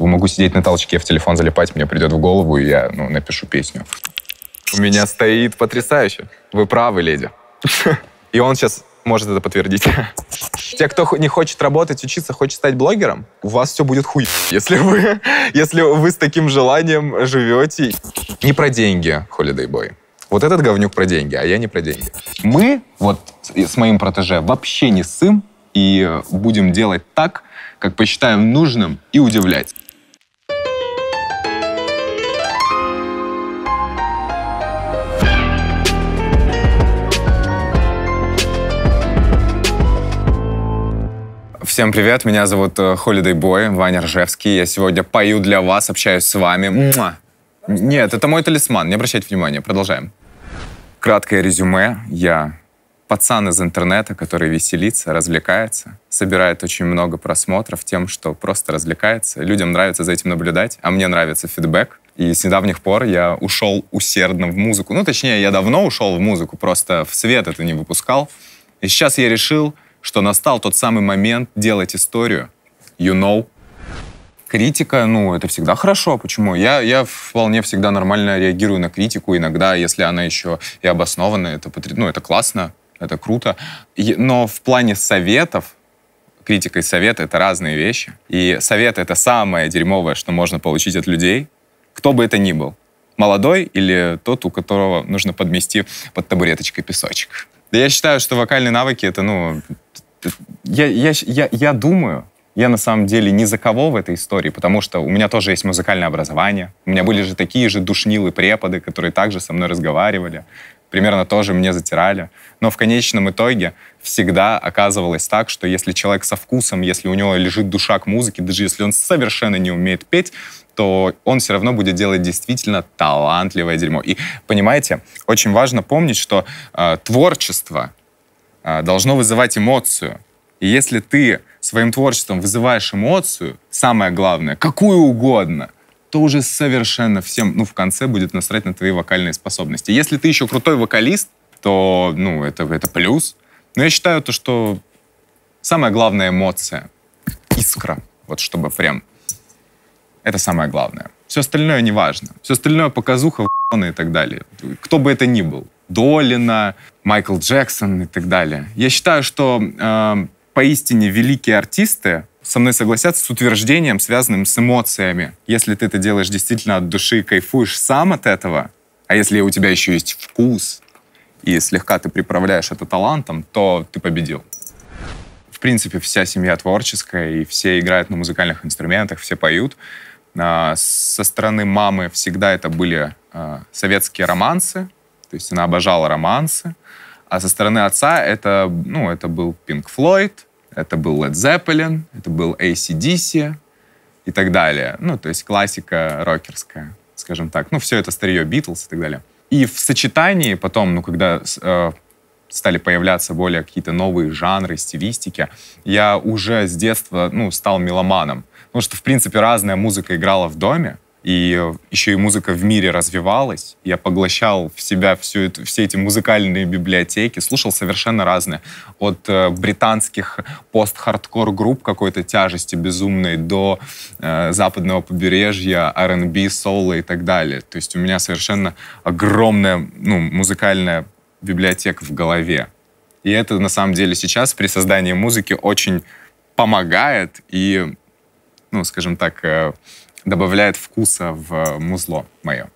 Могу сидеть на толчке, в телефон залипать, мне придет в голову, и я ну, напишу песню. У меня стоит потрясающе. Вы правы, леди. И он сейчас может это подтвердить. Те, кто не хочет работать, учиться, хочет стать блогером, у вас все будет хуй, если вы, если вы с таким желанием живете. Не про деньги, Holiday Boy. Вот этот говнюк про деньги, а я не про деньги. Мы вот с моим протеже вообще не сым и будем делать так, как посчитаем нужным и удивлять. Всем привет, меня зовут Холидей э, Бой, Ваня Ржевский. Я сегодня пою для вас, общаюсь с вами. Муа. Нет, это мой талисман, не обращайте внимания. Продолжаем. Краткое резюме. Я пацан из интернета, который веселится, развлекается, собирает очень много просмотров тем, что просто развлекается. Людям нравится за этим наблюдать, а мне нравится фидбэк. И с недавних пор я ушел усердно в музыку. Ну, точнее, я давно ушел в музыку, просто в свет это не выпускал. И сейчас я решил что настал тот самый момент делать историю. You know. Критика, ну, это всегда хорошо. Почему? Я, я вполне всегда нормально реагирую на критику. Иногда, если она еще и обоснована, это, потр... ну, это классно, это круто. Но в плане советов, критика и совет — это разные вещи. И совет — это самое дерьмовое, что можно получить от людей, кто бы это ни был. Молодой или тот, у которого нужно подмести под табуреточкой песочек. Да я считаю, что вокальные навыки это, ну, я, я, я, я думаю, я на самом деле ни за кого в этой истории, потому что у меня тоже есть музыкальное образование. У меня были же такие же душнилы преподы, которые также со мной разговаривали, примерно тоже мне затирали. Но в конечном итоге всегда оказывалось так, что если человек со вкусом, если у него лежит душа к музыке, даже если он совершенно не умеет петь, то он все равно будет делать действительно талантливое дерьмо. И понимаете, очень важно помнить, что э, творчество э, должно вызывать эмоцию. И если ты своим творчеством вызываешь эмоцию, самое главное, какую угодно, то уже совершенно всем, ну, в конце будет насрать на твои вокальные способности. Если ты еще крутой вокалист, то, ну, это, это плюс. Но я считаю то, что самая главная эмоция — искра. Вот чтобы прям это самое главное. Все остальное не важно. Все остальное показуха, и так далее. Кто бы это ни был. Долина, Майкл Джексон и так далее. Я считаю, что э, поистине великие артисты со мной согласятся с утверждением, связанным с эмоциями. Если ты это делаешь действительно от души, и кайфуешь сам от этого, а если у тебя еще есть вкус, и слегка ты приправляешь это талантом, то ты победил. В принципе, вся семья творческая, и все играют на музыкальных инструментах, все поют. А, со стороны мамы всегда это были а, советские романсы, то есть она обожала романсы. А со стороны отца это, ну, это был Pink Floyd, это был Led Zeppelin, это был ACDC и так далее. Ну, то есть классика рокерская, скажем так. Ну, все это старье Битлз и так далее. И в сочетании потом, ну, когда э, стали появляться более какие-то новые жанры, стилистики, я уже с детства, ну, стал меломаном. Потому что, в принципе, разная музыка играла в доме, и э, еще и музыка в мире развивалась. Я поглощал в себя всю эту, все эти музыкальные библиотеки, слушал совершенно разные. От э, британских пост-хардкор групп какой-то тяжести безумной до э, западного побережья, R&B, соло и так далее. То есть у меня совершенно огромная ну, музыкальная библиотека в голове. И это на самом деле сейчас при создании музыки очень помогает и ну, скажем так, э, добавляет вкуса в музло мое.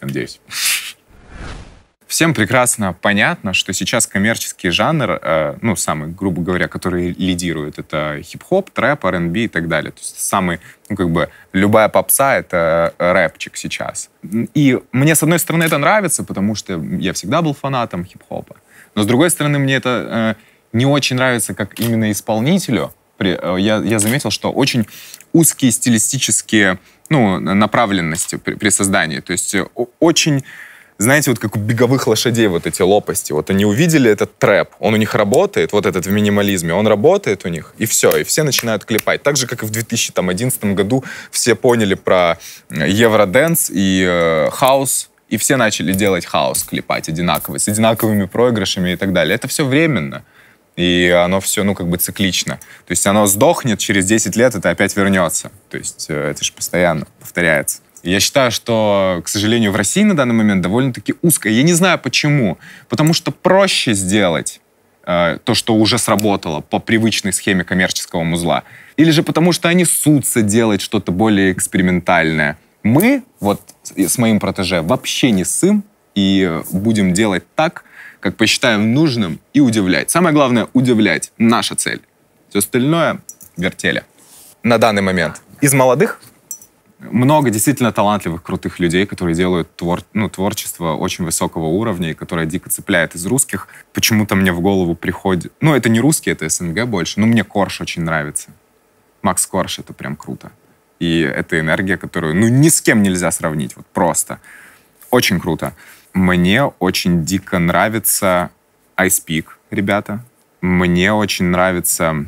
Надеюсь. Всем прекрасно понятно, что сейчас коммерческий жанр, э, ну, самый, грубо говоря, который лидирует, это хип-хоп, трэп, R&B и так далее. То есть самый, ну, как бы, любая попса — это э, рэпчик сейчас. И мне, с одной стороны, это нравится, потому что я всегда был фанатом хип-хопа. Но, с другой стороны, мне это не очень нравится как именно исполнителю — Э, я, я заметил, что очень узкие стилистические ну, направленности при, при создании. То есть э, очень знаете, вот как у беговых лошадей вот эти лопасти. Вот они увидели этот трэп, он у них работает, вот этот в минимализме, он работает у них, и все, и все начинают клепать. Так же, как и в 2011 году все поняли про э, евроденс и э, хаос, и все начали делать хаос, клепать одинаково, с одинаковыми проигрышами и так далее. Это все временно. И оно все, ну, как бы циклично. То есть оно сдохнет, через 10 лет это опять вернется. То есть э, это же постоянно повторяется. Я считаю, что, к сожалению, в России на данный момент довольно-таки узко. Я не знаю почему. Потому что проще сделать э, то, что уже сработало по привычной схеме коммерческого музла. Или же потому что они сутся делать что-то более экспериментальное. Мы, вот с моим протеже, вообще не сым и будем делать так, как посчитаем нужным, и удивлять. Самое главное — удивлять. Наша цель. Все остальное — вертели. На данный момент. Из молодых? Много действительно талантливых, крутых людей, которые делают твор... ну, творчество очень высокого уровня и которое дико цепляет из русских. Почему-то мне в голову приходит... Ну, это не русские, это СНГ больше, но мне Корж очень нравится. Макс Корж — это прям круто. И это энергия, которую, ну, ни с кем нельзя сравнить, вот просто. Очень круто. Мне очень дико нравится iSpeak, ребята. Мне очень нравится...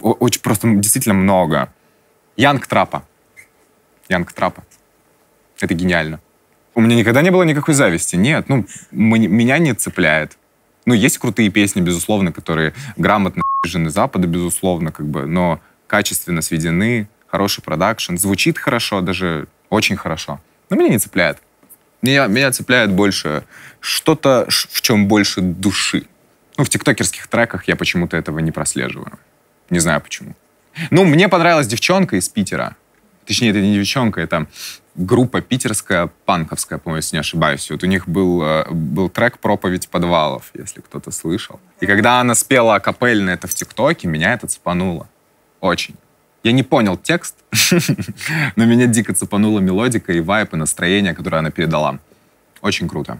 Очень просто действительно много. Янг Трапа. Янг Трапа. Это гениально. У меня никогда не было никакой зависти. Нет, ну, меня не цепляет. Ну, есть крутые песни, безусловно, которые грамотно жены Запада, безусловно, как бы, но качественно сведены, хороший продакшн, звучит хорошо, даже очень хорошо. Но меня не цепляет меня, меня цепляет больше что-то, в чем больше души. Ну, в тиктокерских треках я почему-то этого не прослеживаю. Не знаю почему. Ну, мне понравилась девчонка из Питера. Точнее, это не девчонка, это группа питерская, панковская, по-моему, если не ошибаюсь. Вот у них был, э, был трек «Проповедь подвалов», если кто-то слышал. И когда она спела капельно это в ТикТоке, меня это цепануло. Очень. Я не понял текст, но меня дико цепанула мелодика и вайп, и настроение, которое она передала. Очень круто.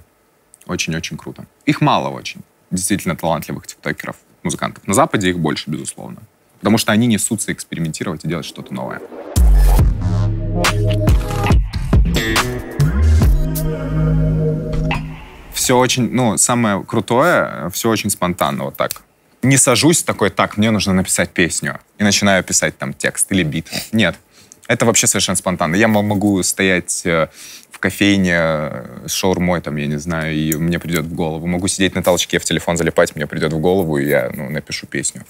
Очень-очень круто. Их мало очень. Действительно талантливых тиктокеров, музыкантов. На Западе их больше, безусловно. Потому что они несутся экспериментировать и делать что-то новое. Все очень, ну, самое крутое, все очень спонтанно, вот так не сажусь такой, так, мне нужно написать песню, и начинаю писать там текст или бит. Нет, это вообще совершенно спонтанно. Я могу стоять э, в кофейне э, с шаурмой, там, я не знаю, и мне придет в голову. Могу сидеть на толчке, в телефон залипать, мне придет в голову, и я ну, напишу песню.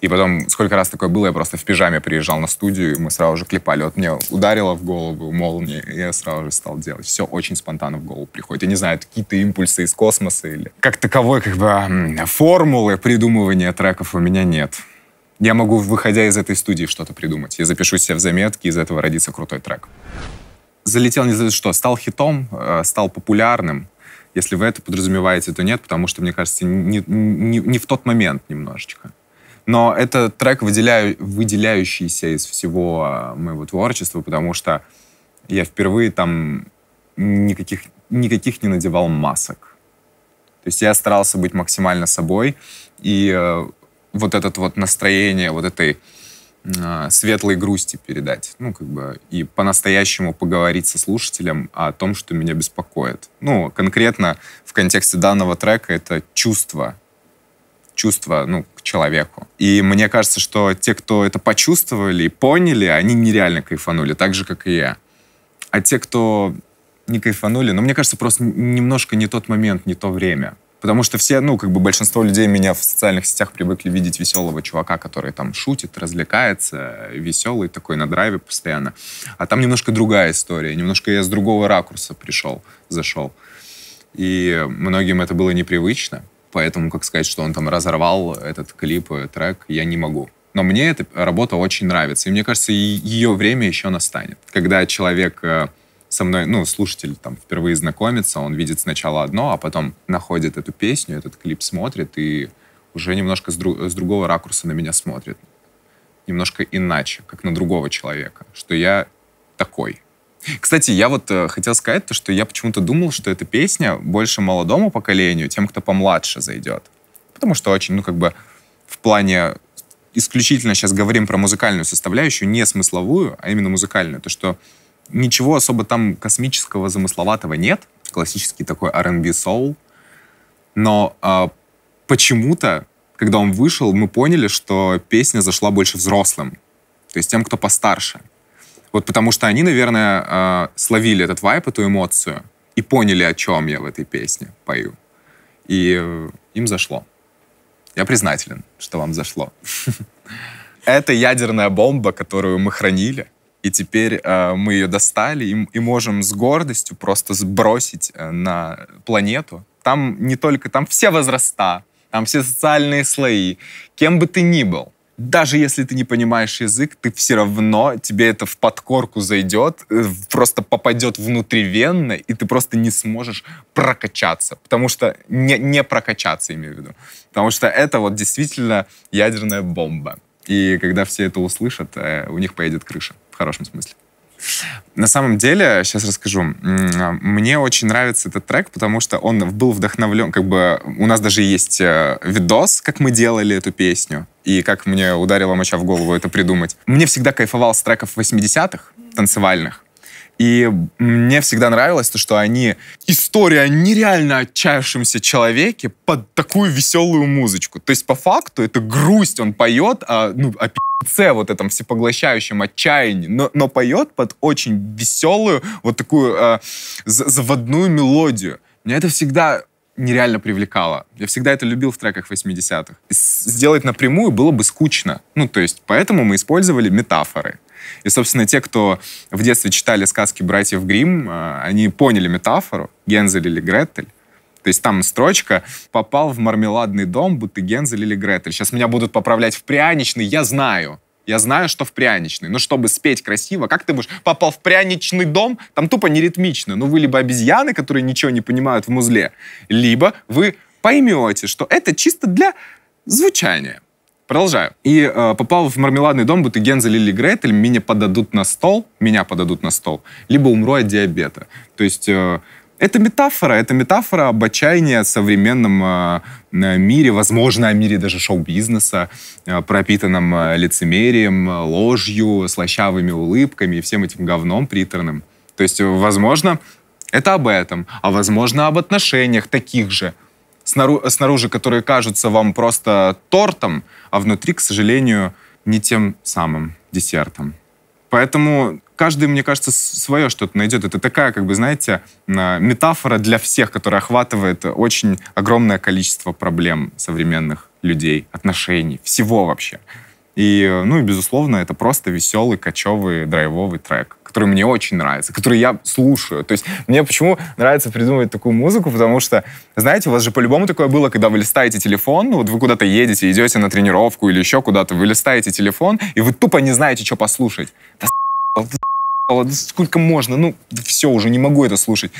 И потом, сколько раз такое было, я просто в пижаме приезжал на студию, и мы сразу же клепали. Вот мне ударило в голову молния, и я сразу же стал делать. Все очень спонтанно в голову приходит. Я не знаю, какие-то импульсы из космоса или... Как таковой, как бы, формулы придумывания треков у меня нет. Я могу, выходя из этой студии, что-то придумать. Я запишу себе в заметки, из этого родится крутой трек. Залетел не за что. Стал хитом, э, стал популярным. Если вы это подразумеваете, то нет, потому что, мне кажется, не, не, не в тот момент немножечко. Но это трек, выделяю, выделяющийся из всего а, моего творчества, потому что я впервые там никаких, никаких не надевал масок. То есть я старался быть максимально собой, и э, вот это вот настроение вот этой э, светлой грусти передать. Ну, как бы, и по-настоящему поговорить со слушателем о том, что меня беспокоит. Ну, конкретно в контексте данного трека это чувство, чувства, ну, к человеку. И мне кажется, что те, кто это почувствовали и поняли, они нереально кайфанули, так же, как и я. А те, кто не кайфанули, ну, мне кажется, просто немножко не тот момент, не то время. Потому что все, ну, как бы большинство людей меня в социальных сетях привыкли видеть веселого чувака, который там шутит, развлекается, веселый такой, на драйве постоянно. А там немножко другая история, немножко я с другого ракурса пришел, зашел. И многим это было непривычно поэтому, как сказать, что он там разорвал этот клип, трек, я не могу. Но мне эта работа очень нравится, и мне кажется, ее время еще настанет. Когда человек э, со мной, ну, слушатель там впервые знакомится, он видит сначала одно, а потом находит эту песню, этот клип смотрит и уже немножко с, друг, с другого ракурса на меня смотрит. Немножко иначе, как на другого человека, что я такой. Кстати, я вот э, хотел сказать то, что я почему-то думал, что эта песня больше молодому поколению, тем, кто помладше зайдет. Потому что очень, ну, как бы в плане исключительно сейчас говорим про музыкальную составляющую, не смысловую, а именно музыкальную, то что ничего особо там космического, замысловатого нет. Классический такой R&B soul. Но э, почему-то, когда он вышел, мы поняли, что песня зашла больше взрослым. То есть тем, кто постарше. Вот потому что они, наверное, а, словили этот вайп, эту эмоцию и поняли, о чем я в этой песне пою. И э, им зашло. Я признателен, что вам зашло. Это ядерная бомба, которую мы хранили, и теперь э, мы ее достали и, можем с гордостью просто сбросить э, на планету. Там не только, там все возраста, там все социальные слои. Кем бы ты ни был, даже если ты не понимаешь язык, ты все равно, тебе это в подкорку зайдет, э, просто попадет внутривенно, и ты просто не сможешь прокачаться. Потому что не, не прокачаться, имею в виду. Потому что это вот действительно ядерная бомба. И когда все это услышат, э, у них поедет крыша. В хорошем смысле. На самом деле, сейчас расскажу. А, мне очень нравится этот трек, потому что он был вдохновлен, как бы у нас даже есть э, видос, как мы делали эту песню, и как мне ударила моча в голову это придумать. Мне всегда кайфовал с треков 80-х, танцевальных. И мне всегда нравилось то, что они... История о нереально отчаявшемся человеке под такую веселую музычку. То есть, по факту, это грусть он поет а ну, о пи***це, вот этом всепоглощающем отчаянии, но, но поет под очень веселую, вот такую э, заводную мелодию. Меня это всегда нереально привлекало. Я всегда это любил в треках 80-х. Сделать напрямую было бы скучно. Ну, то есть, поэтому мы использовали метафоры. И, собственно, те, кто в детстве читали сказки братьев Гримм, а, они поняли метафору Гензель или Гретель. То есть там строчка «попал в мармеладный дом, будто Гензель или Гретель». Сейчас меня будут поправлять в пряничный, я знаю. Я знаю, что в пряничный. Но ну, чтобы спеть красиво, как ты будешь? Попал в пряничный дом, там тупо неритмично. Ну вы либо обезьяны, которые ничего не понимают в музле, либо вы поймете, что это чисто для звучания. Продолжаю. И э, попал в мармеладный дом, будто Гензель или Гретель, меня подадут на стол, меня подадут на стол, либо умру от диабета. То есть э, это метафора, это метафора об отчаянии в современном э, э, мире, возможно, о мире даже шоу-бизнеса, э, пропитанном э, лицемерием, э, ложью, слащавыми улыбками и всем этим говном приторным. То есть, возможно, это об этом, а возможно, об отношениях таких же, снаружи, снаружи которые кажутся вам просто тортом, а внутри, к сожалению, не тем самым десертом. Поэтому каждый, мне кажется, свое что-то найдет. Это такая, как бы, знаете, а, метафора для всех, которая охватывает очень огромное количество проблем современных людей, отношений, всего вообще. И, ну и, безусловно, это просто веселый, кочевый, драйвовый трек который мне очень нравится, который я слушаю. То есть мне почему нравится придумывать такую музыку, потому что, знаете, у вас же по-любому такое было, когда вы листаете телефон, ну, вот вы куда-то едете, идете на тренировку или еще куда-то, вы листаете телефон, и вы тупо не знаете, что послушать. сколько можно, ну, все, уже не могу это слушать.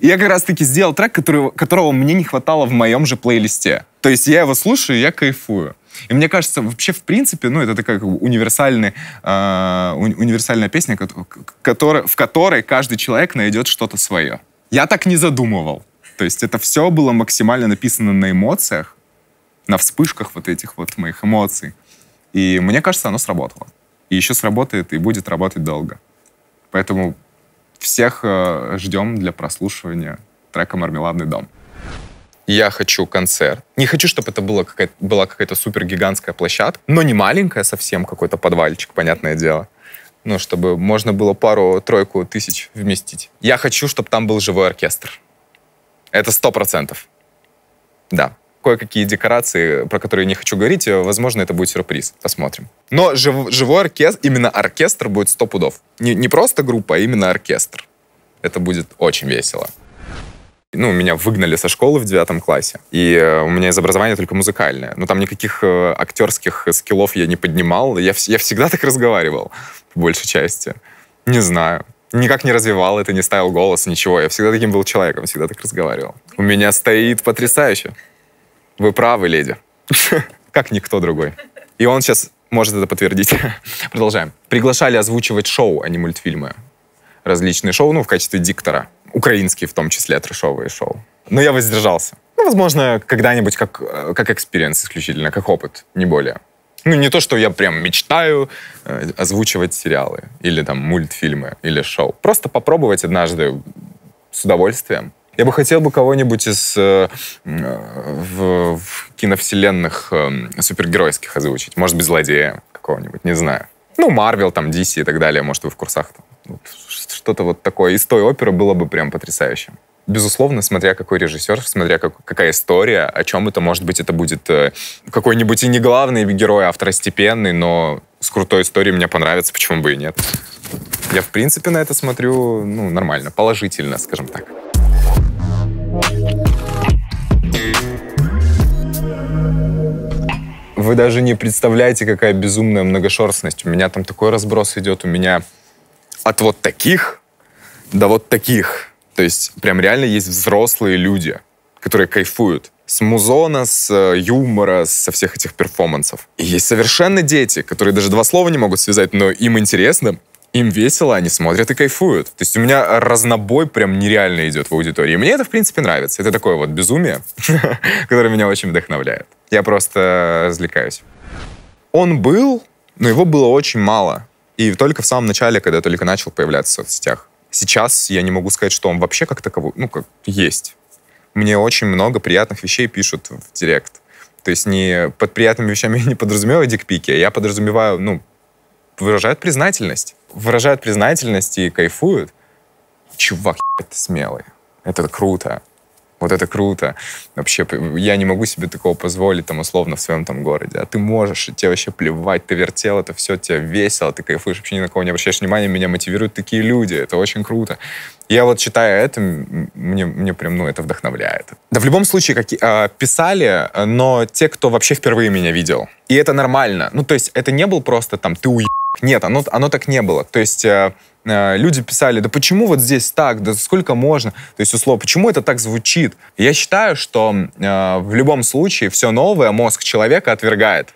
И я как раз-таки сделал трек, который, которого мне не хватало в моем же плейлисте. То есть я его слушаю, я кайфую. И мне кажется, вообще, в принципе, ну, это такая как бы универсальная, э, уни универсальная песня, который, в которой каждый человек найдет что-то свое. Я так не задумывал. То есть это все было максимально написано на эмоциях, на вспышках вот этих вот моих эмоций. И мне кажется, оно сработало. И еще сработает и будет работать долго. Поэтому всех э, ждем для прослушивания трека «Мармеладный дом» я хочу концерт. Не хочу, чтобы это было какая была какая-то супер гигантская площадка, но не маленькая совсем, какой-то подвальчик, понятное дело. Ну, чтобы можно было пару-тройку тысяч вместить. Я хочу, чтобы там был живой оркестр. Это сто процентов. Да. Кое-какие декорации, про которые не хочу говорить, э, возможно, это будет сюрприз. Посмотрим. Но жив, живой оркестр, именно оркестр будет сто пудов. Не, не просто группа, а именно оркестр. Это будет очень весело ну, меня выгнали со школы в девятом классе, и э, у меня из образования только музыкальное. Но ну, там никаких э, актерских скиллов я не поднимал. Я, я всегда так разговаривал, по большей части. Не знаю. Никак не развивал это, не ставил голос, ничего. Я всегда таким был человеком, всегда так разговаривал. У меня стоит потрясающе. Вы правы, леди. Как никто другой. И он сейчас может это подтвердить. Продолжаем. Приглашали озвучивать шоу, а не мультфильмы. Различные шоу, ну, в качестве диктора. Украинские в том числе трэшовые шоу. Но я воздержался. Ну, возможно, когда-нибудь как, э, как экспириенс исключительно, как опыт, не более. Ну, не то, что я прям мечтаю э, озвучивать сериалы или там мультфильмы или шоу. Просто попробовать однажды с удовольствием. Я бы хотел бы кого-нибудь из э, э в, в киновселенных э, супергеройских озвучить. Может быть, злодея какого-нибудь, не знаю. Ну, Марвел, там, DC и так далее. Может, вы в курсах, там, вот, что-то вот такое из той оперы было бы прям потрясающим. Безусловно, смотря какой режиссер, смотря как, какая история, о чем это, может быть, это будет э, какой-нибудь и не главный герой, а второстепенный, но с крутой историей мне понравится, почему бы и нет. Я, в принципе, на это смотрю ну, нормально, положительно, скажем так. Вы даже не представляете, какая безумная многошерстность. У меня там такой разброс идет, у меня от вот таких до вот таких. То есть прям реально есть взрослые люди, которые кайфуют с музона, с э, юмора, со всех этих перформансов. И есть совершенно дети, которые даже два слова не могут связать, но им интересно, им весело, они смотрят и кайфуют. То есть у меня разнобой прям нереально идет в аудитории. мне это, в принципе, нравится. Это такое вот безумие, которое меня очень вдохновляет. Я просто э, развлекаюсь. Он был, но его было очень мало. И только в самом начале, когда я только начал появляться в соцсетях. Сейчас я не могу сказать, что он вообще как таковой, ну, как есть. Мне очень много приятных вещей пишут в Директ. То есть не под приятными вещами я не подразумеваю дикпики, а я подразумеваю, ну, выражают признательность. Выражают признательность и кайфуют. Чувак, ты смелый. Это круто вот это круто. Вообще, я не могу себе такого позволить, там, условно, в своем там городе. А ты можешь, тебе вообще плевать, ты вертел это все, тебе весело, ты кайфуешь, вообще ни на кого не обращаешь внимания, меня мотивируют такие люди, это очень круто. Я вот читая это, мне, мне прям, ну, это вдохновляет. Да в любом случае, как, э, а, писали, но те, кто вообще впервые меня видел. И это нормально. Ну, то есть, это не был просто там, ты уеб... Нет, оно, оно так не было. То есть... Э, Э, люди писали, да почему вот здесь так, да сколько можно, то есть условно, почему это так звучит? Я считаю, что э, в любом случае все новое мозг человека отвергает.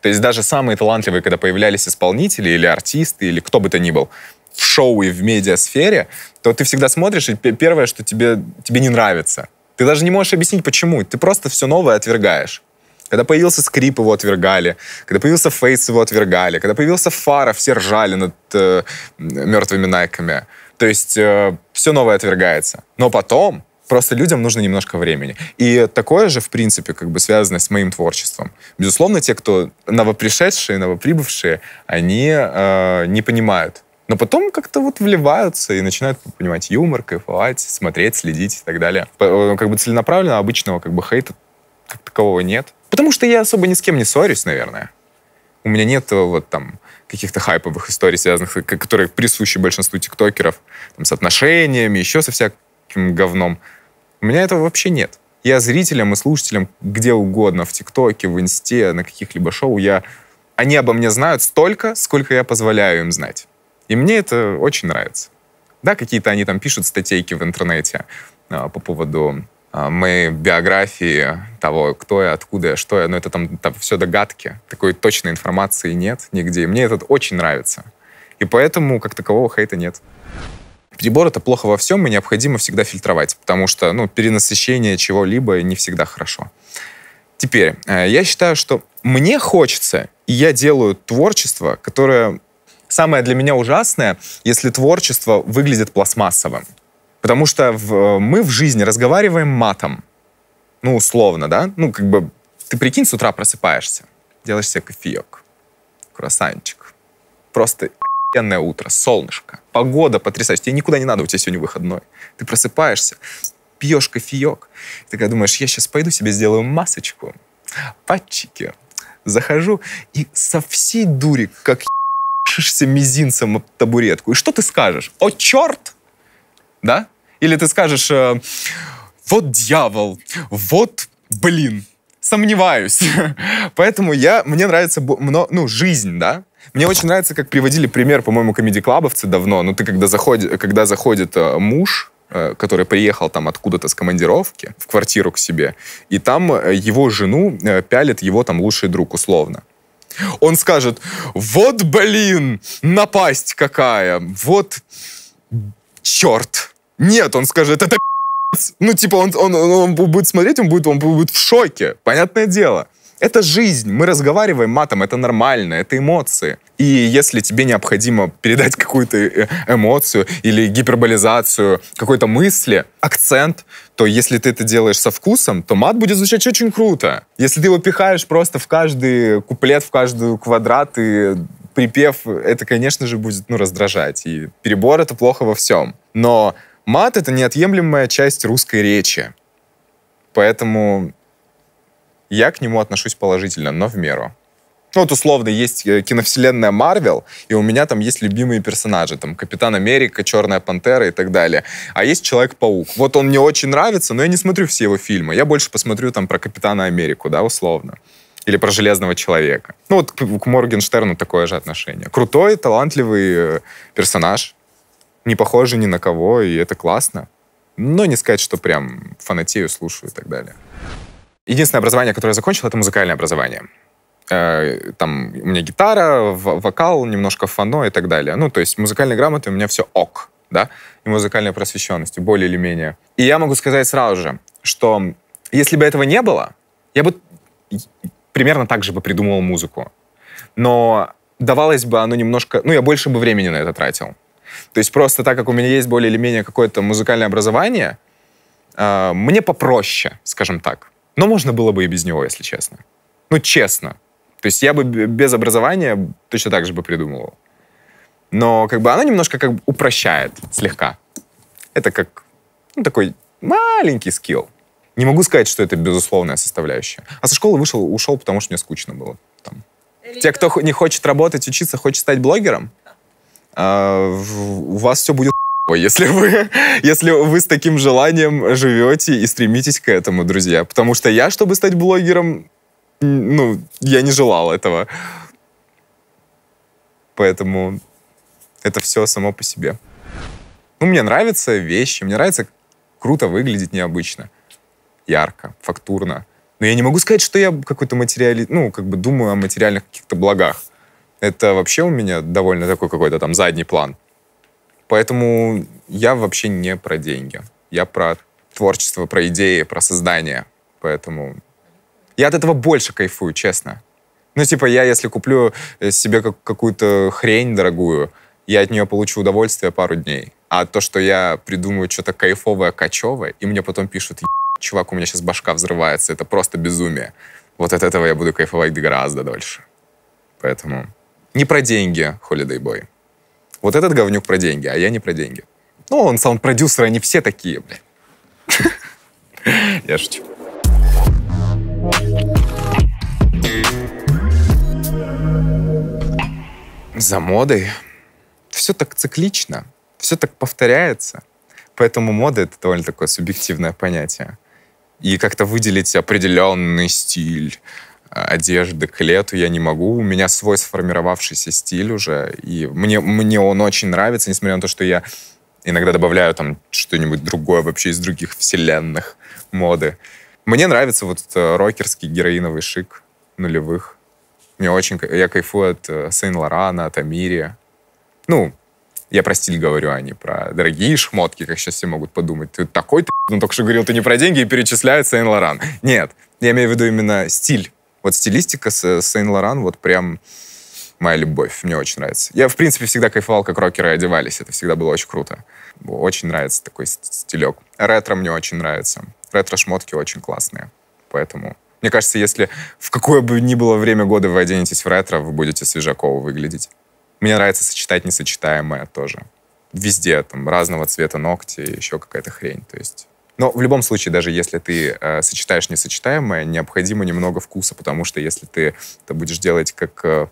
То есть даже самые талантливые, когда появлялись исполнители или артисты, или кто бы то ни был, в шоу и в медиасфере, то ты всегда смотришь, и первое, что тебе, тебе не нравится. Ты даже не можешь объяснить, почему. Ты просто все новое отвергаешь. Когда появился скрип, его отвергали. Когда появился фейс, его отвергали. Когда появился фара, все ржали над э, мертвыми найками. То есть э, все новое отвергается. Но потом просто людям нужно немножко времени. И такое же, в принципе, как бы связано с моим творчеством. Безусловно, те, кто новопришедшие, новоприбывшие, они э, не понимают. Но потом как-то вот вливаются и начинают понимать юмор, кайфовать, смотреть, следить и так далее. Э, как бы целенаправленно обычного как бы хейта как такового нет. Потому что я особо ни с кем не ссорюсь, наверное. У меня нет э, вот там каких-то хайповых историй, связанных, которые присущи большинству тиктокеров, там, с отношениями, еще со всяким говном. У меня этого вообще нет. Я зрителям и слушателям где угодно, в ТикТоке, в Инсте, на каких-либо шоу, я... они обо мне знают столько, сколько я позволяю им знать. И мне это очень нравится. Да, какие-то они там пишут статейки в интернете а, по поводу а, мы биографии того, кто я, откуда я, что я, но ну, это там, там все догадки. Такой точной информации нет нигде. мне этот очень нравится. И поэтому как такового хейта нет. Перебор — это плохо во всем, и необходимо всегда фильтровать, потому что ну, перенасыщение чего-либо не всегда хорошо. Теперь, э, я считаю, что мне хочется, и я делаю творчество, которое самое для меня ужасное, если творчество выглядит пластмассовым. Потому что в, э, мы в жизни разговариваем матом. Ну, условно, да? Ну, как бы, ты прикинь, с утра просыпаешься, делаешь себе кофеек, круассанчик. Просто охуенное утро, солнышко, погода потрясающая. Тебе никуда не надо, у тебя сегодня выходной. Ты просыпаешься, пьешь кофеек. Ты такая думаешь, я сейчас пойду себе сделаю масочку, патчики. Захожу и со всей дури, как шишься мизинцем об табуретку. И что ты скажешь? О, черт! да? Или ты скажешь, э, вот дьявол, вот блин, сомневаюсь. Поэтому я, мне нравится ну, жизнь, да? Мне очень нравится, как приводили пример, по-моему, комедий-клабовцы давно. Ну, ты когда, заходит, когда заходит э, муж, э, который приехал там откуда-то с командировки в квартиру к себе, и там его жену пялит его там лучший друг условно. Он скажет, вот блин, напасть какая, вот черт. Нет, он скажет, это ну, типа, он, он, он будет смотреть, он будет, он будет в шоке. Понятное дело. Это жизнь, мы разговариваем матом, это нормально, это эмоции. И если тебе необходимо передать какую-то э, эмоцию или гиперболизацию какой-то мысли, акцент, то если ты это делаешь со вкусом, то мат будет звучать очень круто. Если ты его пихаешь просто в каждый куплет, в каждый квадрат и припев, это, конечно же, будет, ну, раздражать. И перебор — это плохо во всем. Но мат — это неотъемлемая часть русской речи. Поэтому я к нему отношусь положительно, но в меру. Ну, вот условно есть э, киновселенная Марвел, и у меня там есть любимые персонажи, там Капитан Америка, Черная Пантера и так далее. А есть Человек-паук. Вот он мне очень нравится, но я не смотрю все его фильмы. Я больше посмотрю там про Капитана Америку, да, условно или про Железного человека. Ну вот к, к Моргенштерну такое же отношение. Крутой, талантливый э, персонаж, не похожий ни на кого, и это классно. Но не сказать, что прям фанатею, слушаю и так далее. Единственное образование, которое я закончил, это музыкальное образование. Э, там у меня гитара, вокал, немножко фано и так далее. Ну, то есть музыкальной грамоты у меня все ок, да, и музыкальной просвещенности, более или менее. И я могу сказать сразу же, что если бы этого не было, я бы примерно так же бы придумывал музыку. Но давалось бы оно немножко... Ну, я больше бы времени на это тратил. То есть просто так как у меня есть более или менее какое-то музыкальное образование, э, мне попроще, скажем так. Но можно было бы и без него, если честно. Ну, честно. То есть я бы без образования точно так же бы придумывал. Но как бы оно немножко как бы упрощает слегка. Это как ну, такой маленький скилл. Не могу сказать, что это безусловная составляющая. А со школы вышел, ушел, потому что мне скучно было. Там. Те, кто не хочет работать, учиться, хочет стать блогером, а, у вас все будет если вы, если вы с таким желанием живете и стремитесь к этому, друзья. Потому что я, чтобы стать блогером, ну, я не желал этого. Поэтому это все само по себе. Ну, мне нравятся вещи, мне нравится круто выглядеть необычно ярко, фактурно. Но я не могу сказать, что я какой-то материали... Ну, как бы думаю о материальных каких-то благах. Это вообще у меня довольно такой какой-то там задний план. Поэтому я вообще не про деньги. Я про творчество, про идеи, про создание. Поэтому я от этого больше кайфую, честно. Ну, типа, я если куплю э, себе какую-то хрень дорогую, я от нее получу удовольствие пару дней. А то, что я придумаю что-то кайфовое, качевое, и мне потом пишут, чувак, у меня сейчас башка взрывается, это просто безумие. Вот от этого я буду кайфовать гораздо дольше. Поэтому не про деньги Holiday Boy. Вот этот говнюк про деньги, а я не про деньги. Ну, он саунд-продюсер, они все такие, блин. Я шучу. За модой все так циклично, все так повторяется. Поэтому мода — это довольно такое субъективное понятие и как-то выделить определенный стиль э, одежды к лету я не могу. У меня свой сформировавшийся стиль уже, и мне, мне он очень нравится, несмотря на то, что я иногда добавляю там что-нибудь другое вообще из других вселенных моды. Мне нравится вот э, рокерский героиновый шик нулевых. Мне очень... Я кайфую от э, Сейн Лорана, от Амири. Ну, я про стиль говорю, а не про дорогие шмотки, как сейчас все могут подумать. Ты такой ты, ну только что говорил, ты не про деньги и перечисляет Сен-Лоран. Нет, я имею в виду именно стиль. Вот стилистика Сен-Лоран вот прям моя любовь. Мне очень нравится. Я, в принципе, всегда кайфовал, как рокеры одевались. Это всегда было очень круто. Очень нравится такой стилек. Ретро мне очень нравится. Ретро-шмотки очень классные. Поэтому мне кажется, если в какое бы ни было время года вы оденетесь в ретро, вы будете свежаково выглядеть. Мне нравится сочетать несочетаемое тоже. Везде, там, разного цвета ногти, еще какая-то хрень, то есть... Но в любом случае, даже если ты э, сочетаешь несочетаемое, необходимо немного вкуса, потому что если ты это будешь делать как э,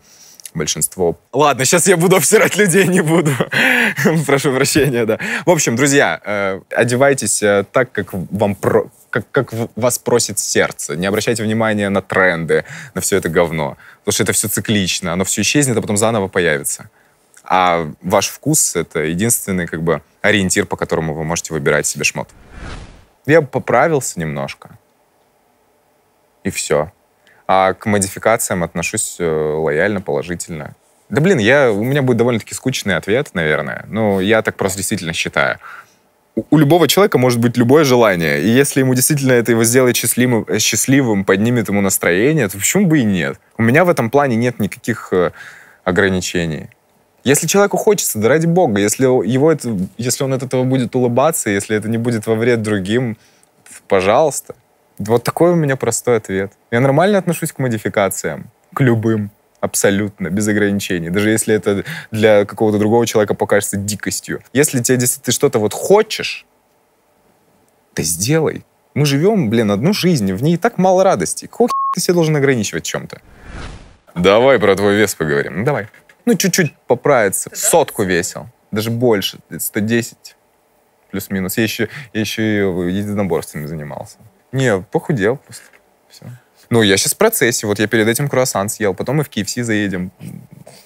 большинство... Ладно, сейчас я буду обсирать людей, не буду. Прошу прощения, да. В общем, друзья, э, одевайтесь э, так, как вам про как, как вас просит сердце. Не обращайте внимания на тренды, на все это говно. Потому что это все циклично, оно все исчезнет, а потом заново появится. А ваш вкус — это единственный как бы ориентир, по которому вы можете выбирать себе шмот. Я поправился немножко. И все. А к модификациям отношусь э, лояльно, положительно. Да блин, я, у меня будет довольно-таки скучный ответ, наверное. Ну, я так просто действительно считаю у любого человека может быть любое желание. И если ему действительно это его сделает счастливым, э, счастливым поднимет ему настроение, то почему бы и нет? У меня в этом плане нет никаких э, ограничений. Если человеку хочется, да ради бога, если, его это, если он от этого будет улыбаться, если это не будет во вред другим, пожалуйста. Вот такой у меня простой ответ. Я нормально отношусь к модификациям, к любым. Абсолютно, без ограничений. Даже если это для какого-то другого человека покажется дикостью. Если тебе действительно ты что-то вот хочешь, ты сделай. Мы живем, блин, одну жизнь, в ней так мало радости. Какого ты себя должен ограничивать чем-то? Давай про твой вес поговорим. Ну, давай. Ну, чуть-чуть поправиться. Сотку весил. Даже больше. 110 плюс-минус. Я еще, я еще и э, единоборствами занимался. Не, похудел просто. Все. Ну, я сейчас в процессе. Вот я перед этим круассан съел, потом мы в KFC заедем.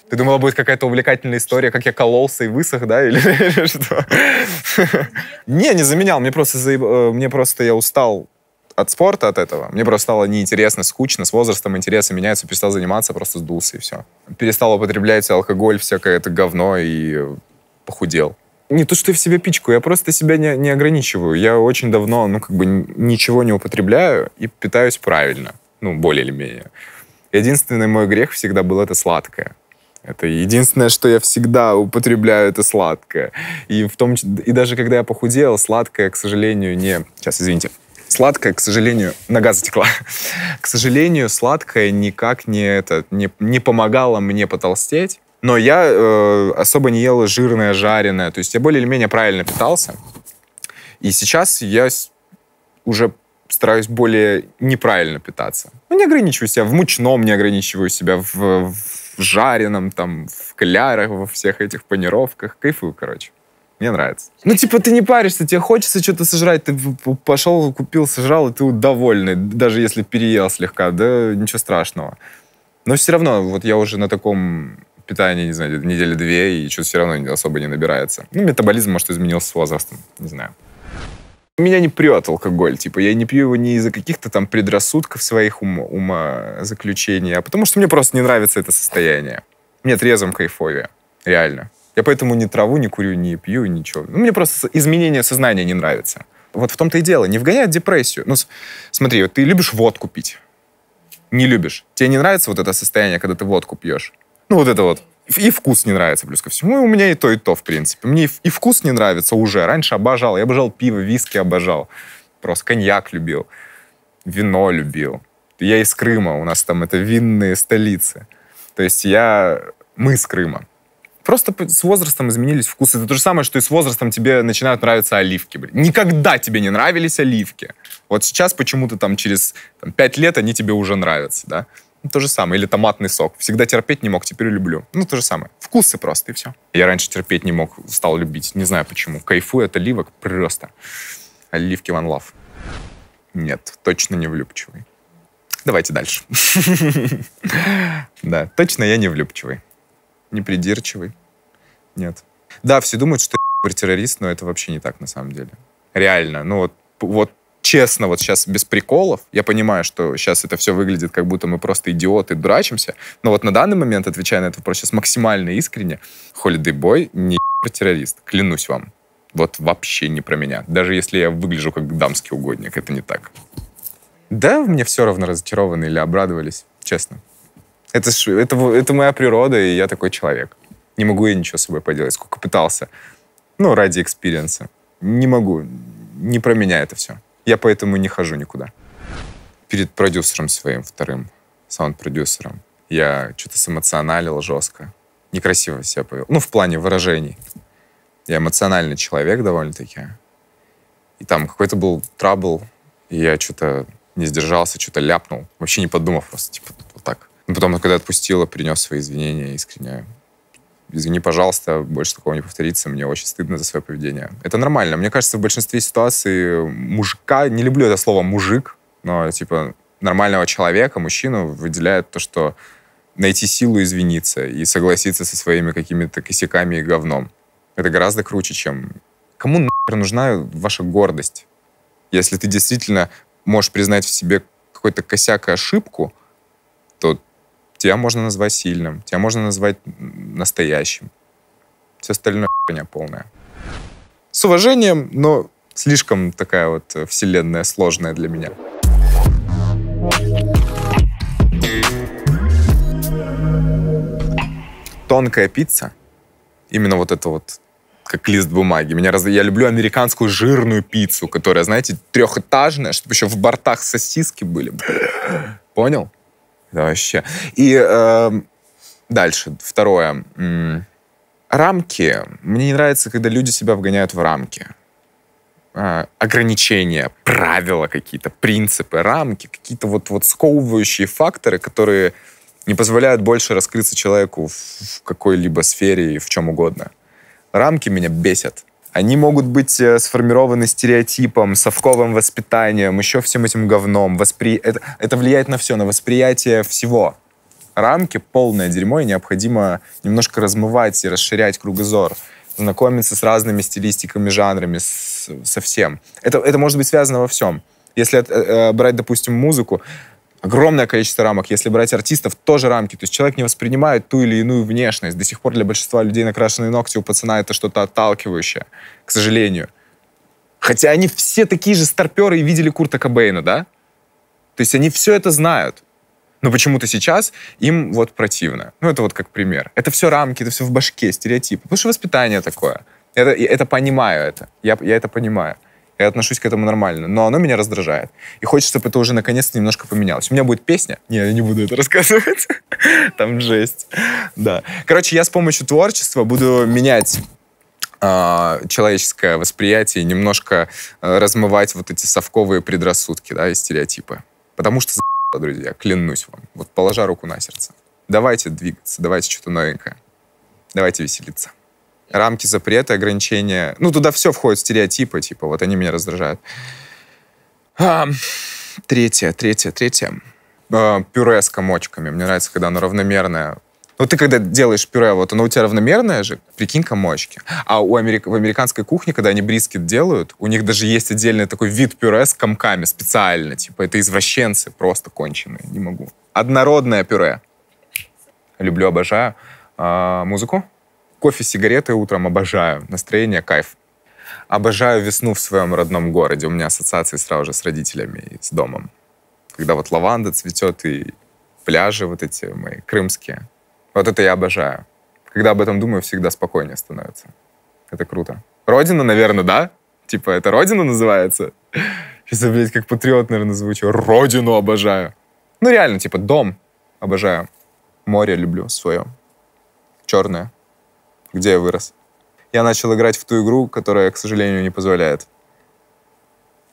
Ты думала, будет какая-то увлекательная история, как я кололся и высох, да, или, или что? Не, не заменял. Мне просто, э, мне просто я устал от спорта, от этого. Мне просто стало неинтересно, скучно, с возрастом интересы меняются, перестал заниматься, просто сдулся и все. Перестал употреблять алкоголь, всякое это говно и э, похудел. Не то, что я в себе пичку, я просто себя не, не ограничиваю. Я очень давно, ну, как бы ничего не употребляю и питаюсь правильно ну, более или менее. Единственный мой грех всегда был это сладкое. Это единственное, что я всегда употребляю, это сладкое. И, в том, и даже когда я похудел, сладкое, к сожалению, не... Сейчас, извините. Сладкое, к сожалению... Нога затекла. к сожалению, сладкое никак не, это, не, не помогало мне потолстеть. Но я э, особо не ел жирное, жареное. То есть я более или менее правильно питался. И сейчас я уже стараюсь более неправильно питаться. Ну, не ограничиваю себя в мучном, не ограничиваю себя в, в жареном, там, в клярах, во всех этих панировках. Кайфую, короче. Мне нравится. Ну, типа, ты не паришься, тебе хочется что-то сожрать, ты пошел, купил, сожрал, и ты довольный, даже если переел слегка, да ничего страшного. Но все равно, вот я уже на таком питании, не знаю, недели две, и что-то все равно особо не набирается. Ну, метаболизм, может, изменился с возрастом, не знаю. Меня не прет алкоголь, типа, я не пью его не из-за каких-то там предрассудков своих ума, ума заключения, а потому что мне просто не нравится это состояние. Мне трезвом кайфовее, реально. Я поэтому ни траву не курю, не пью, ничего. Ну, мне просто изменение сознания не нравится. Вот в том-то и дело, не вгоняет депрессию. Ну, смотри, вот ты любишь водку пить, не любишь. Тебе не нравится вот это состояние, когда ты водку пьешь? Ну, вот это вот и вкус не нравится, плюс ко всему. И у меня и то, и то, в принципе. Мне и вкус не нравится уже. Раньше обожал. Я обожал пиво, виски обожал. Просто коньяк любил. Вино любил. Я из Крыма. У нас там это винные столицы. То есть я... Мы из Крыма. Просто с возрастом изменились вкусы. Это то же самое, что и с возрастом тебе начинают нравиться оливки. Блин. Никогда тебе не нравились оливки. Вот сейчас почему-то там через пять лет они тебе уже нравятся, да? то же самое. Или томатный сок. Всегда терпеть не мог, теперь люблю. Ну, то же самое. Вкусы просто, и все. Я раньше терпеть не мог, стал любить. Не знаю почему. Кайфую от оливок просто. Оливки one love. Нет, точно не влюбчивый. Давайте дальше. Да, точно я не влюбчивый. Не придирчивый. Нет. Да, все думают, что я террорист, но это вообще не так на самом деле. Реально. Ну вот, вот честно, вот сейчас без приколов, я понимаю, что сейчас это все выглядит, как будто мы просто идиоты, дурачимся, но вот на данный момент, отвечая на этот вопрос сейчас максимально искренне, Холидей Бой не террорист, клянусь вам. Вот вообще не про меня. Даже если я выгляжу как дамский угодник, это не так. Да, мне все равно разочарованы или обрадовались, честно. Это, ж, это, это моя природа, и я такой человек. Не могу я ничего с собой поделать, сколько пытался. Ну, ради экспириенса. Не могу. Не про меня это все. Я поэтому не хожу никуда. Перед продюсером своим, вторым, саунд-продюсером, я что-то эмоционалил жестко. Некрасиво себя повел. Ну, в плане выражений. Я эмоциональный человек довольно-таки. И там какой-то был трабл, и я что-то не сдержался, что-то ляпнул. Вообще не подумав просто, типа, вот так. Ну, потом, когда отпустила, принес свои извинения искренне извини, пожалуйста, больше такого не повторится, мне очень стыдно за свое поведение. Это нормально. Мне кажется, в большинстве ситуаций мужика, не люблю это слово мужик, но типа нормального человека, мужчину выделяет то, что найти силу извиниться и согласиться со своими какими-то косяками и говном. Это гораздо круче, чем... Кому нахер нужна ваша гордость? Если ты действительно можешь признать в себе какой-то косяк и ошибку, Тебя можно назвать сильным, тебя можно назвать настоящим. Все остальное хуйня полная. С уважением, но слишком такая вот э, вселенная сложная для меня. Тонкая пицца, именно вот это вот как лист бумаги. Меня раз... Я люблю американскую жирную пиццу, которая, знаете, трехэтажная, чтобы еще в бортах сосиски были. Понял? Да, вообще. И э, дальше, второе. Рамки. Мне не нравится, когда люди себя вгоняют в рамки. Э, ограничения, правила какие-то, принципы, рамки, какие-то вот, вот сковывающие факторы, которые не позволяют больше раскрыться человеку в, в какой-либо сфере и в чем угодно. Рамки меня бесят. Они могут быть э, сформированы стереотипом, совковым воспитанием, еще всем этим говном. Воспри... Это, это влияет на все, на восприятие всего. Рамки полное дерьмо, и необходимо немножко размывать и расширять кругозор знакомиться с разными стилистиками, жанрами, с, со всем. Это, это может быть связано во всем. Если э, э, брать, допустим, музыку, огромное количество рамок. Если брать артистов, тоже рамки. То есть человек не воспринимает ту или иную внешность. До сих пор для большинства людей накрашенные ногти у пацана это что-то отталкивающее, к сожалению. Хотя они все такие же старперы и видели Курта Кобейна, да? То есть они все это знают. Но почему-то сейчас им вот противно. Ну, это вот как пример. Это все рамки, это все в башке, стереотипы. Потому что воспитание такое. Это, я это понимаю это. Я, я это понимаю. Я отношусь к этому нормально, но оно меня раздражает. И хочется, чтобы это уже наконец-то немножко поменялось. У меня будет песня. Не, я не буду это рассказывать. Там жесть. Да. Короче, я с помощью творчества буду менять а, человеческое восприятие немножко э, размывать вот эти совковые предрассудки да, и стереотипы. Потому что, друзья, клянусь вам, вот положа руку на сердце. Давайте двигаться, давайте что-то новенькое. Давайте веселиться рамки запрета, ограничения. Ну, туда все входит, стереотипы, типа, вот они меня раздражают. А, третье, третье, третье. А, пюре с комочками. Мне нравится, когда оно равномерное. Ну, ты когда делаешь пюре, вот оно у тебя равномерное же, прикинь, комочки. А у Америк... в американской кухне, когда они брискет делают, у них даже есть отдельный такой вид пюре с комками специально. Типа, это извращенцы просто конченые, не могу. Однородное пюре. Люблю, обожаю. А, музыку? Кофе, сигареты утром обожаю. Настроение кайф. Обожаю весну в своем родном городе. У меня ассоциации сразу же с родителями и с домом. Когда вот лаванда цветет и пляжи вот эти мои крымские. Вот это я обожаю. Когда об этом думаю, всегда спокойнее становится. Это круто. Родина, наверное, да? Типа, это родина называется? Сейчас, блядь, как патриот, наверное, звучу. Родину обожаю. Ну, реально, типа, дом обожаю. Море люблю свое. Черное где я вырос. Я начал играть в ту игру, которая, к сожалению, не позволяет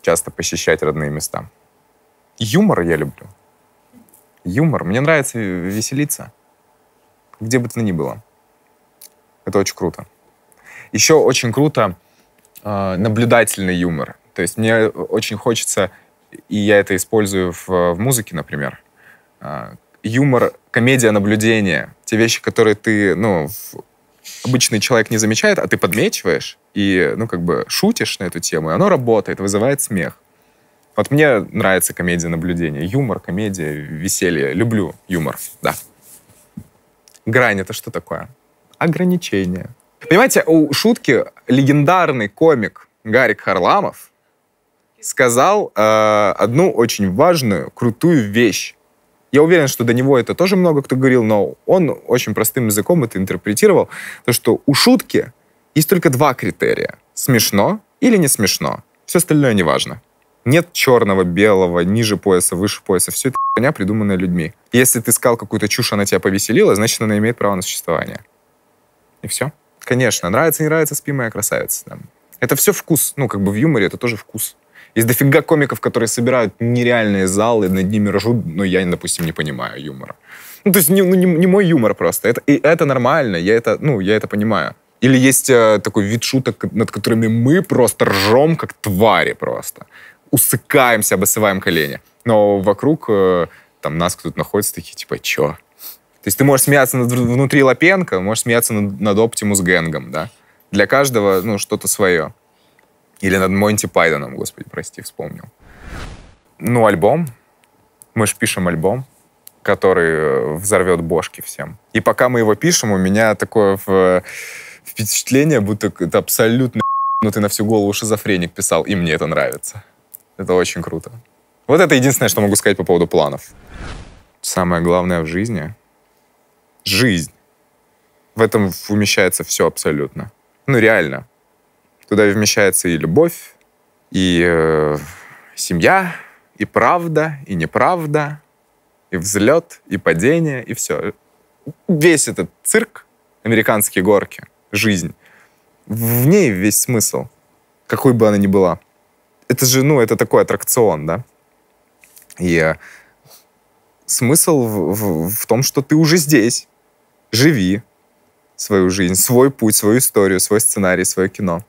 часто посещать родные места. Юмор я люблю. Юмор. Мне нравится веселиться. Где бы то ни было. Это очень круто. Еще очень круто э, наблюдательный юмор. То есть мне очень хочется, и я это использую в, в музыке, например, э, юмор, комедия наблюдения. Те вещи, которые ты, ну, в, обычный человек не замечает, а ты подмечиваешь и, ну, как бы шутишь на эту тему, и оно работает, вызывает смех. Вот мне нравится комедия наблюдения. Юмор, комедия, веселье. Люблю юмор, да. Грань — это что такое? Ограничение. Понимаете, у шутки легендарный комик Гарик Харламов сказал э, одну очень важную, крутую вещь. Я уверен, что до него это тоже много кто говорил, но он очень простым языком это интерпретировал, то что у шутки есть только два критерия. Смешно или не смешно. Все остальное не важно. Нет черного, белого, ниже пояса, выше пояса. Все это хуйня, придуманная людьми. Если ты сказал какую-то чушь, она тебя повеселила, значит, она имеет право на существование. И все. Конечно, нравится, не нравится, спи, моя красавица. Это все вкус. Ну, как бы в юморе это тоже вкус. Есть дофига комиков, которые собирают нереальные залы, над ними ржут, но ну, я, допустим, не понимаю юмора. Ну, то есть не, ну, не, не мой юмор просто. Это, и это нормально, я это, ну, я это понимаю. Или есть э, такой вид шуток, над которыми мы просто ржем, как твари просто. Усыкаемся, обосываем колени. Но вокруг э, там нас кто-то находится, такие типа, чё? То есть ты можешь смеяться над, внутри Лапенко, можешь смеяться над, над Оптимус Гэнгом, да? Для каждого, ну, что-то свое. Или над Монти Пайдоном, господи, прости, вспомнил. Ну, альбом. Мы же пишем альбом, который э, взорвет бошки всем. И пока мы его пишем, у меня такое э, впечатление, будто это абсолютно ну ты на всю голову шизофреник писал, и мне это нравится. Это очень круто. Вот это единственное, что могу сказать по поводу планов. Самое главное в жизни — жизнь. В этом умещается все абсолютно. Ну реально. Туда вмещается и любовь, и э, семья, и правда, и неправда, и взлет, и падение, и все. Весь этот цирк, американские горки, жизнь, в ней весь смысл, какой бы она ни была. Это же, ну, это такой аттракцион, да? И э, смысл в, в, в том, что ты уже здесь. Живи свою жизнь, свой путь, свою историю, свой сценарий, свое кино.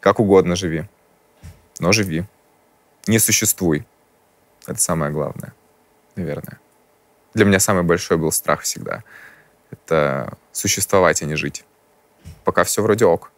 Как угодно живи. Но живи. Не существуй. Это самое главное, наверное. Для меня самый большой был страх всегда. Это существовать, а не жить. Пока все вроде ок.